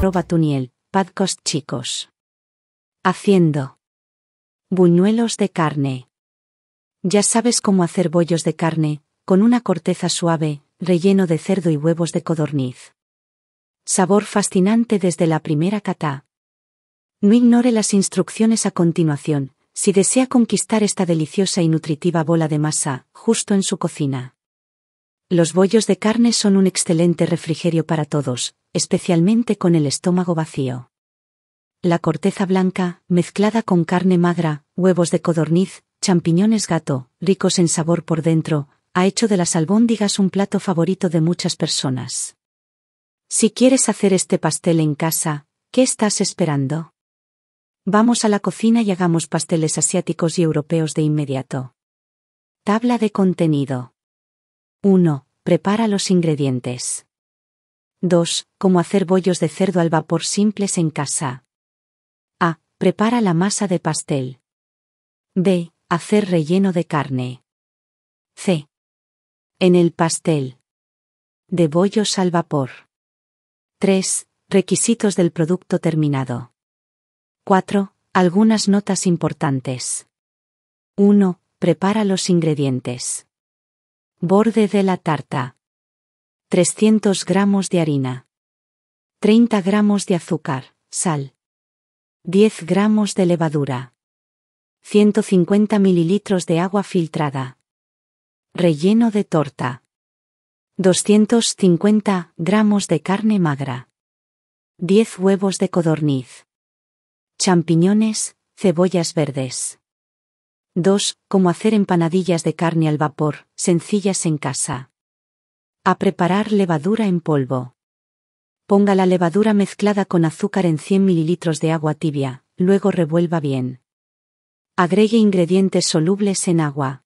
arroba tuniel, padcos chicos. Haciendo. Buñuelos de carne. Ya sabes cómo hacer bollos de carne, con una corteza suave, relleno de cerdo y huevos de codorniz. Sabor fascinante desde la primera cata. No ignore las instrucciones a continuación, si desea conquistar esta deliciosa y nutritiva bola de masa, justo en su cocina. Los bollos de carne son un excelente refrigerio para todos, especialmente con el estómago vacío. La corteza blanca, mezclada con carne magra, huevos de codorniz, champiñones gato, ricos en sabor por dentro, ha hecho de las albóndigas un plato favorito de muchas personas. Si quieres hacer este pastel en casa, ¿qué estás esperando? Vamos a la cocina y hagamos pasteles asiáticos y europeos de inmediato. Tabla de contenido. 1. Prepara los ingredientes. 2. Cómo hacer bollos de cerdo al vapor simples en casa. A. Prepara la masa de pastel. B. Hacer relleno de carne. C. En el pastel. De bollos al vapor. 3. Requisitos del producto terminado. 4. Algunas notas importantes. 1. Prepara los ingredientes. Borde de la tarta. 300 gramos de harina, 30 gramos de azúcar, sal, 10 gramos de levadura, 150 mililitros de agua filtrada, relleno de torta, 250 gramos de carne magra, 10 huevos de codorniz, champiñones, cebollas verdes. 2. Cómo hacer empanadillas de carne al vapor, sencillas en casa. A preparar levadura en polvo. Ponga la levadura mezclada con azúcar en 100 ml de agua tibia, luego revuelva bien. Agregue ingredientes solubles en agua.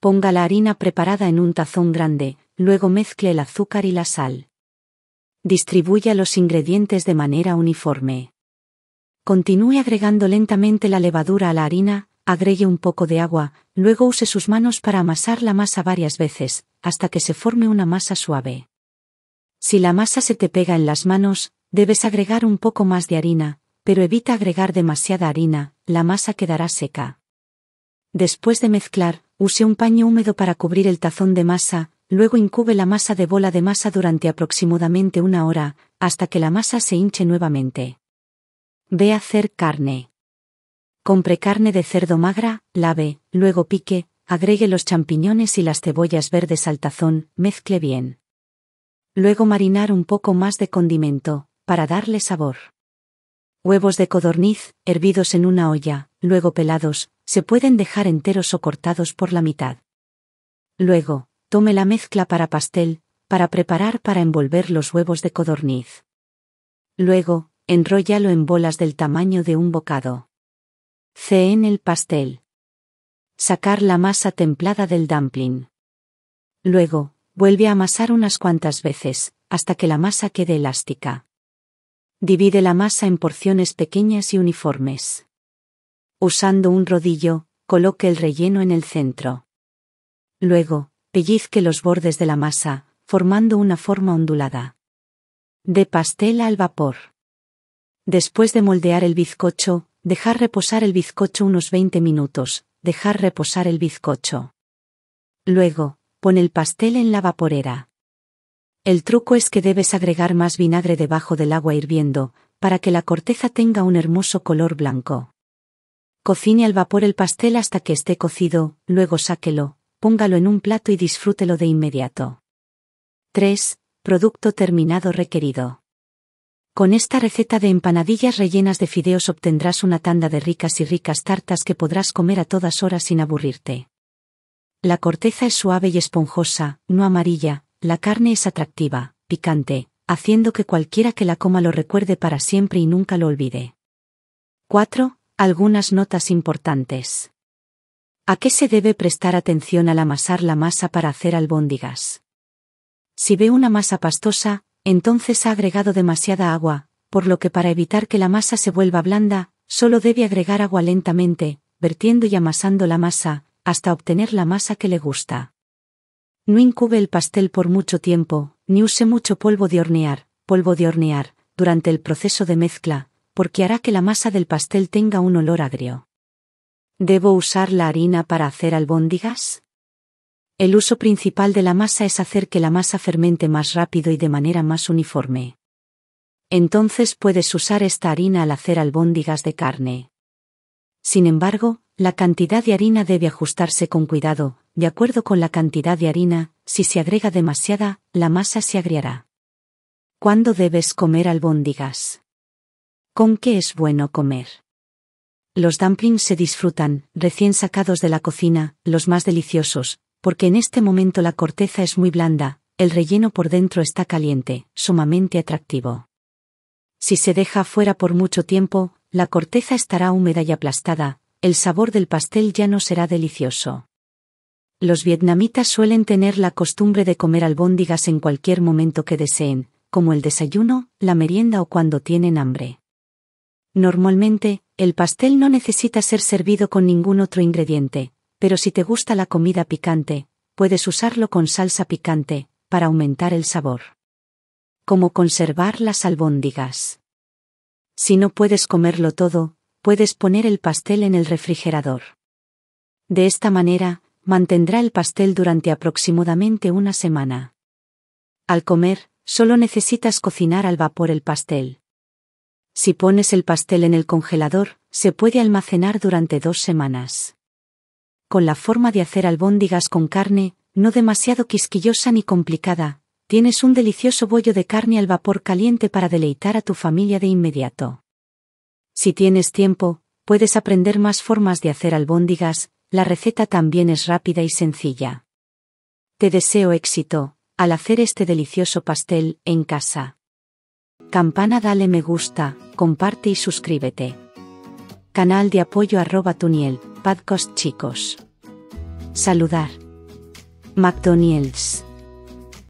Ponga la harina preparada en un tazón grande, luego mezcle el azúcar y la sal. Distribuya los ingredientes de manera uniforme. Continúe agregando lentamente la levadura a la harina, agregue un poco de agua, luego use sus manos para amasar la masa varias veces, hasta que se forme una masa suave. Si la masa se te pega en las manos, debes agregar un poco más de harina, pero evita agregar demasiada harina, la masa quedará seca. Después de mezclar, use un paño húmedo para cubrir el tazón de masa, luego incube la masa de bola de masa durante aproximadamente una hora, hasta que la masa se hinche nuevamente. Ve a hacer carne. Compre carne de cerdo magra, lave, luego pique, agregue los champiñones y las cebollas verdes al tazón, mezcle bien. Luego marinar un poco más de condimento, para darle sabor. Huevos de codorniz, hervidos en una olla, luego pelados, se pueden dejar enteros o cortados por la mitad. Luego, tome la mezcla para pastel, para preparar para envolver los huevos de codorniz. Luego, enróllalo en bolas del tamaño de un bocado. C en el pastel. Sacar la masa templada del dumpling. Luego, vuelve a amasar unas cuantas veces, hasta que la masa quede elástica. Divide la masa en porciones pequeñas y uniformes. Usando un rodillo, coloque el relleno en el centro. Luego, pellizque los bordes de la masa, formando una forma ondulada. De pastel al vapor. Después de moldear el bizcocho, Dejar reposar el bizcocho unos 20 minutos, dejar reposar el bizcocho. Luego, pon el pastel en la vaporera. El truco es que debes agregar más vinagre debajo del agua hirviendo, para que la corteza tenga un hermoso color blanco. Cocine al vapor el pastel hasta que esté cocido, luego sáquelo, póngalo en un plato y disfrútelo de inmediato. 3. Producto terminado requerido. Con esta receta de empanadillas rellenas de fideos obtendrás una tanda de ricas y ricas tartas que podrás comer a todas horas sin aburrirte. La corteza es suave y esponjosa, no amarilla, la carne es atractiva, picante, haciendo que cualquiera que la coma lo recuerde para siempre y nunca lo olvide. 4. Algunas notas importantes. ¿A qué se debe prestar atención al amasar la masa para hacer albóndigas? Si ve una masa pastosa, entonces ha agregado demasiada agua, por lo que para evitar que la masa se vuelva blanda, solo debe agregar agua lentamente, vertiendo y amasando la masa, hasta obtener la masa que le gusta. No incube el pastel por mucho tiempo, ni use mucho polvo de hornear, polvo de hornear, durante el proceso de mezcla, porque hará que la masa del pastel tenga un olor agrio. ¿Debo usar la harina para hacer albóndigas? El uso principal de la masa es hacer que la masa fermente más rápido y de manera más uniforme. Entonces puedes usar esta harina al hacer albóndigas de carne. Sin embargo, la cantidad de harina debe ajustarse con cuidado, de acuerdo con la cantidad de harina, si se agrega demasiada, la masa se agriará. ¿Cuándo debes comer albóndigas? ¿Con qué es bueno comer? Los dumplings se disfrutan, recién sacados de la cocina, los más deliciosos, porque en este momento la corteza es muy blanda, el relleno por dentro está caliente, sumamente atractivo. Si se deja fuera por mucho tiempo, la corteza estará húmeda y aplastada, el sabor del pastel ya no será delicioso. Los vietnamitas suelen tener la costumbre de comer albóndigas en cualquier momento que deseen, como el desayuno, la merienda o cuando tienen hambre. Normalmente, el pastel no necesita ser servido con ningún otro ingrediente, pero si te gusta la comida picante, puedes usarlo con salsa picante, para aumentar el sabor. Como conservar las albóndigas. Si no puedes comerlo todo, puedes poner el pastel en el refrigerador. De esta manera, mantendrá el pastel durante aproximadamente una semana. Al comer, solo necesitas cocinar al vapor el pastel. Si pones el pastel en el congelador, se puede almacenar durante dos semanas con la forma de hacer albóndigas con carne, no demasiado quisquillosa ni complicada, tienes un delicioso bollo de carne al vapor caliente para deleitar a tu familia de inmediato. Si tienes tiempo, puedes aprender más formas de hacer albóndigas, la receta también es rápida y sencilla. Te deseo éxito, al hacer este delicioso pastel, en casa. Campana dale me gusta, comparte y suscríbete. Canal de apoyo arroba tuniel. Padco's chicos. Saludar. McDonald's.